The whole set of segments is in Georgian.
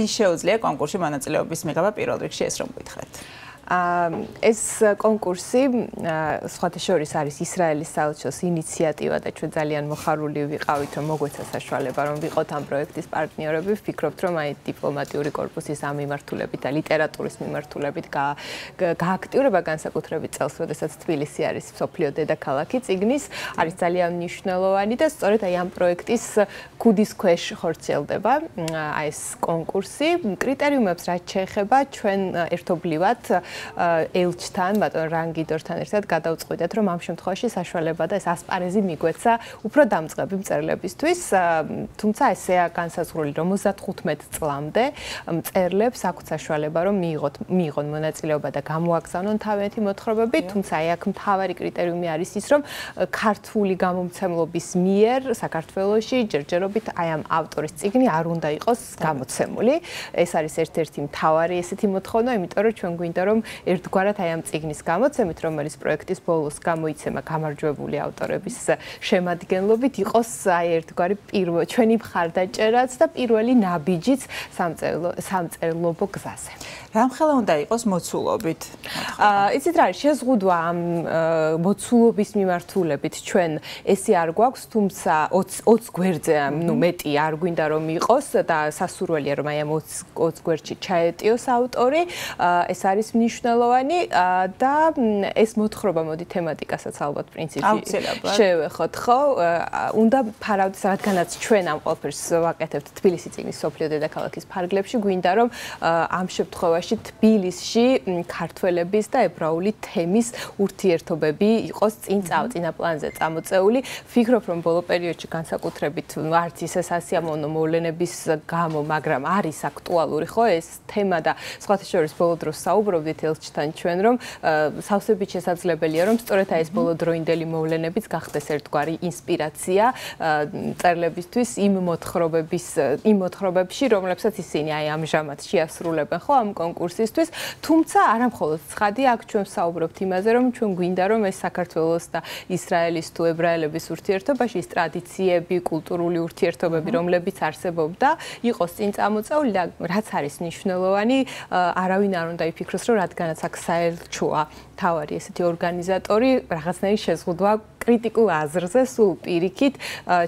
ვის შეუძლია კონკურსში მონაწილეობის მიღება პირველ რიგში ეს რომ გითხრათ? ეს კონკურსი სხვათა შორის არის ისრაელის საოცოს ინიციატივა და ჩვენ ძალიან მოხარული ვიყავით რომ მოგვეცა საშუალება რომ ვიყოთ ამ პროექტის პარტნიორები ვფიქრობთ რომ აი დიპლომატიური კორპუსის ამ მიმართულებით და ლიტერატურის მიმართულებით გააქტიურება განსაკუთრებით წელს როდესაც თბილისი არის სოფლიო დედაქალაქი წიგნის არის ძალიან მნიშვნელოვანი და სწორედ აი ამ პროექტის გუდის ქვეშ ხორცელდება აი ეს კონკურსი კრიტერიუმებს რაც შეეხება ჩვენ ერთობლივად ელჩთან, ბატონ რანგიდორთან ერთად გადაუწყვეტეთ, რომ ამ შემთხვევაში საშუალება და ეს ასპარეზი მიგვეცა უფრო დამწყები მწერლებისთვის, თუმცა ესეა განსაზღვრული, რომ 55 წლამდე მწერლებს აქვთ საშუალება, რომ მიიღოთ მიიღონ მონაწილეობა და გამოაგზავნონ თავენთი მოთხრობები, თუმცა აქ მთავარი კრიტერიუმი არის ის, რომ ქართული გამომცემლობის მიერ საქართველოში ჯერჯერობით აი ამ ავტორის წიგნი არ უნდა იყოს გამოცემული. ეს არის ერთ-ერთი მთავარი ესეთი მოთხოვნა, იმიტომ რომ ჩვენ გვინდა რომ ერთგვარად აი ამ ციგნის გამოცემით, რომელიც პროექტის ბოლოს გამოიცემა გამარჯვებული ავტორების შემადგენლობით, იყოს აი ერთგვარი პირველი ჩვენი მხარდაჭერაც და პირველი ნაბიჯიც სამწერლო სამწერლობო გზაზე. რამხელა უნდა იყოს მოცულობით? აა იცით რა, შეზღუდვა ამ მოცულობის მიმართულებით ჩვენ ესე არ გვაქვს, თუმცა 20 20 გვერდზე ამ ნუ მეტი არ გვინდა რომ იყოს და სასურველია რომ აი ამ 20 20 გვერდში ჩაეტიოს ავტორი, ეს არის ნი მნიშვნელოვანი და ეს მოთხრობა მოდი თემატიკასაც ალბათ პრინციპში შევეხოთ ხო? უნდა ფარავდეს რადგანაც ჩვენ ამ ყოფერს ვაკეთებთ თბილისი წიგნის სოფლიო დედაქალაქის ფარგლებში გვინდა რომ ამ შემთხვევაში თბილისში ქართველების და ებრაული თემის ურთიერთობები იყოს წინწავ წინაპლანზე წამოწეული. ფიქრობ რომ ბოლო პერიოდში განსაკუთრებით არც ისე სასიამოვნო მოვლენების გამო, მაგრამ არის აქტუალური ხო ეს თემა და სხვათა შორის ბოლო დროს საუბრობდით ელჩთან ჩვენ რომ სავსებით შესაძლებელია რომ სწორედ აი ეს ბოლო დროინდელი მოვლენებიც გახდეს ერთგვარი ინსპირაცია წერლებისთვის იმ მოთხრობების იმ მოთხრობებში რომლებსაც ისინი აი ამჟამად შეასრულებენ ხო ამ კონკურსისთვის თუმცა არა მხოლოდ ცხადია აქ ჩვენ საუბრობთ იმაზე რომ ჩვენ გვინდა რომ ეს საქართველოს და ისრაელის თუ ებრაელების ურთიერთობაში ეს ტრადიციები კულტურული ურთიერთობები რომლებიც არსებობდა იყოს წინ წამოწეული და რაც არის მნიშვნელოვანი არავინ არ უნდა იფიქროს რომ რა რადგანაც აქ საერთოა თავარი ესეთი ორგანიზატორი რაღაცნაირი შეზღუდვა კრიტიკულ აზრზე სულ პირიქით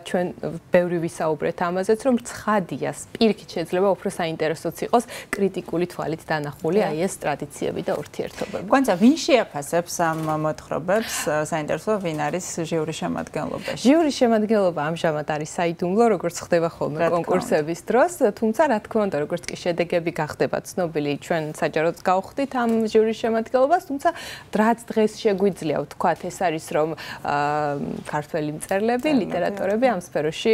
ჩვენ ბევრი ვისაუბრეთ ამაზეც რომ ცხადია პირიქით შეიძლება უფრო საინტერესოც იყოს კრიტიკული თვალით დაнахული აი ეს ტრადიციები და ურთიერთობები. კონცა ვინ შეაფასებს ამ მოთხრობებს საინტერესო ვინ არის ჟიური შემადგენლობაში? ჟიური შემადგენლობა ამჟამად არის საიდუმლო როგორც ხდება ხოლმე კონკურსების დროს, თუმცა რა თქმა უნდა როგორც კი შედეგები გახდება ცნობილი ჩვენ საჯაროდ გავხდით ამ ჟიურის შემადგენლობას, თუმცა რაც დღეს შეგვიძლია ვთქვა ეს არის რომ აა ქართველი მწერლები, ლიტერატორები ამ სფეროში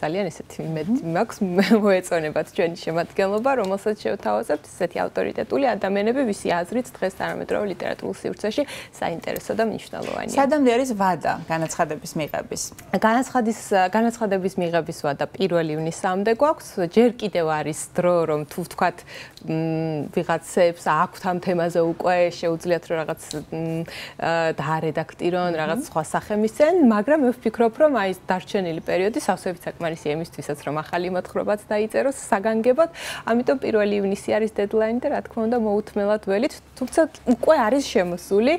ძალიან ესეთი იმედი მაქვს მოეწონებათ ჩვენი შემოგება, რომელსაც შევთავაზებთ ესეთი ავტორიტეტული ადამიანები, ვისი აზრით დღეს თანამედროვე ლიტერატურულ სივრცეში საინტერესო და მნიშვნელოვანია. სადამდე არის ვადა განაცხადების მიღების? განაცხადის განაცხადების მიღების ვადა 1 ივნისამდე გვაქვს, ჯერ კიდევ არის დრო, რომ თუ ვთქვათ ვიღაცებს აქვთ ამ თემაზე უკვე შეუძლიათ რომ რაღაც დაარედაქტირონ, რაღაც სხვა სახე ხემისენ, მაგრამ მე ვფიქრობ, რომ აი ეს დარჩენილი პერიოდი სასწაულებით საკმარისია იმისთვისაც, რომ ახალი მოთხრობაც დაიწეროს საგანგებოდ. ამიტომ 1 ივნისი არის დედლაინი და რა თქმა უნდა მოუთმელად ველით. თუმცა უკვე არის შემოსული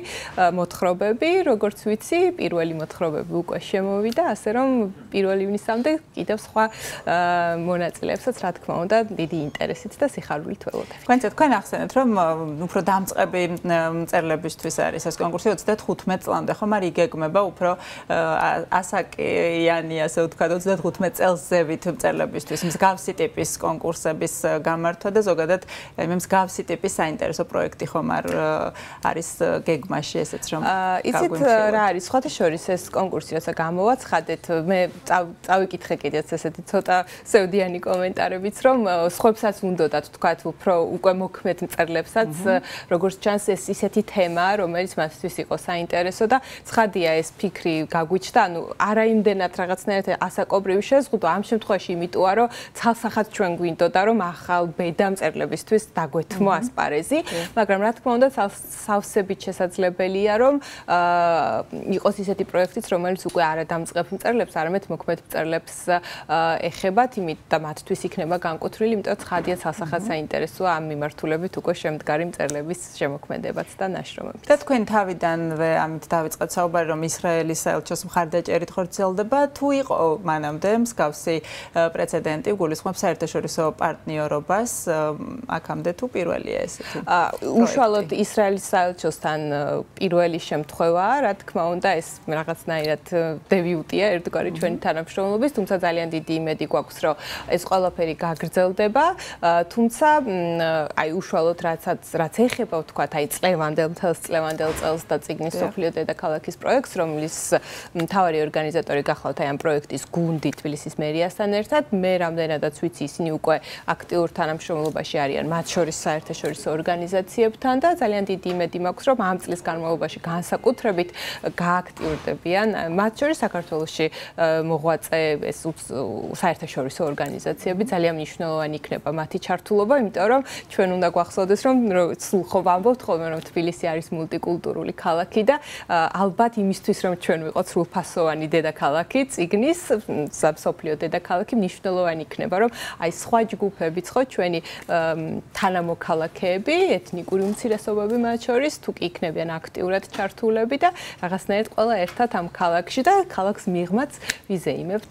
მოთხრობები, როგორც ვიცი, პირველი მოთხრობები უკვე შემოვიდა, ასე რომ 1 ივნისამდე კიდევ სხვა მონაწილეებსაც რა თქმა უნდა დიდი ინტერესით და სიხარულით ველოდები. თქვენ თქვენ ახსენეთ, რომ უფრო დამწყები წერლებისთვის არის ეს კონკურსი 35 წლამდე, ხომ არ იგეგმება უფრო ასაკიანი, ასე ვთქვათ, 35 წელსზევით წერლებისთვის მსგავსი ტიპის კონკურსების გამართვა და ზოგადად მსგავსი ტიპის საინტერესო პროექტი ხომ ამარ არის გეგმაში ესეც რომ ისეთ რა არის სხვათა შორის ეს კონკურსი როცა გამოვაცხადეთ მე წავიკითხე კიდეც ესეთი ცოტა სევდიანი კომენტარებიც რომ სხვებსაც უნდათ თქვა უფრო უკვე მოქმედ მწერლებსაც როგორც ჩანს ეს ისეთი თემა რომელიც მასთვის იყო საინტერესო და ცხადია ეს ფიქრი გაგუჩნდა ანუ არაიმდენად რაღაცნაირად ასაკობრივი შეზღუდვა ამ შემთხვევაში იმიტოა რომ ცალსახად ჩვენ გვინდოდა რომ ახალ ბედა მწერლებისთვის დაგვეთმო ასპარეზი მაგრამ რა თქმა უნდა სავსებით შესაძლებელია რომ იყოს ისეთი პროექტიც რომელიც უკვე არადამწყებ მწერლებს არამედ მოქმედ მწერლებს ეხებათ იმით და მათთვის იქნება განკუთვნილი იმიტომ ხადია სასახაც საინტერესოა ამ მიმართულებით უკვე შემდგარი მწერლების შემოქმედებაც და ნაშრომებიც და თქვენ თავიდანვე ამით დაიწყეთ საუბარი რომ ისრაელის საელჩოს მხარდაჭერით ხორციელდება თუ იყო მანამდე მსგავსი პრეცედენტი გულისხმობს საერთაშორისო პარტნიორობას აქამდე თუ პირველია ესეთი უშუალო უშუალოდ ისრაელის საელჩოსთან პირველი შემთხვევაა, რა თქმა უნდა, ეს რაღაცნაირად დევიუტია ერთგვარი ჩვენი თანამშრომლობის, თუმცა ძალიან დიდი იმედი გვაქვს, რომ ეს ყველაფერი გაგრძელდება. თუმცა აი უშუალოდ რაცაც რაც ეხება, ვთქვა, აი წლევანდელ თელს წლევანდელ წელს და ციგნის სოფლიო დედაქალაქის პროექტს, რომლის მთავარი ორგანიზატორი გახლავთ აი ამ პროექტის გუნდი თბილისის მერიასთან ერთად, მე რამდენადაც ვიცი, ისინი უკვე აქტიურ თანამშრომლობაში არიან, მათ შორის საერთაშორისო ორგანიზაციებთან. და ძალიან დიდი იმედი მაქვს, რომ ამ წლის განმავლობაში განსაკუთრებით გააქტიურდებიან მათ შორის საქართველოსში მოღვაწე ეს საერთაშორისო ორგანიზაციები ძალიან მნიშვნელოვანი იქნება მათი ჩართულობა, იმიტომ რომ ჩვენ უნდა გვახსოვდეს, რომ სულ ხომ ვამბობთ ხოლმე, რომ თბილისი არის მულტიკულტურული ქალაქი და ალბათ იმისთვის, რომ ჩვენ ვიყოთ სრულფასოვანი დედაქალაქი, ციგნის საფსოფლიო დედაქალაქი მნიშვნელოვანი იქნება, რომ აი სხვა ჯგუფებიც ხო ჩვენი თანამოქალაქეები, ეთნიკური უმცირესობები მათ შორის თუ კი იქნებიან აქტიურად ჩართულები და რაღაცნაირად ყველა ერთად ამ ქალაქში და ქალაქს მიღმაც ვიზეიმებთ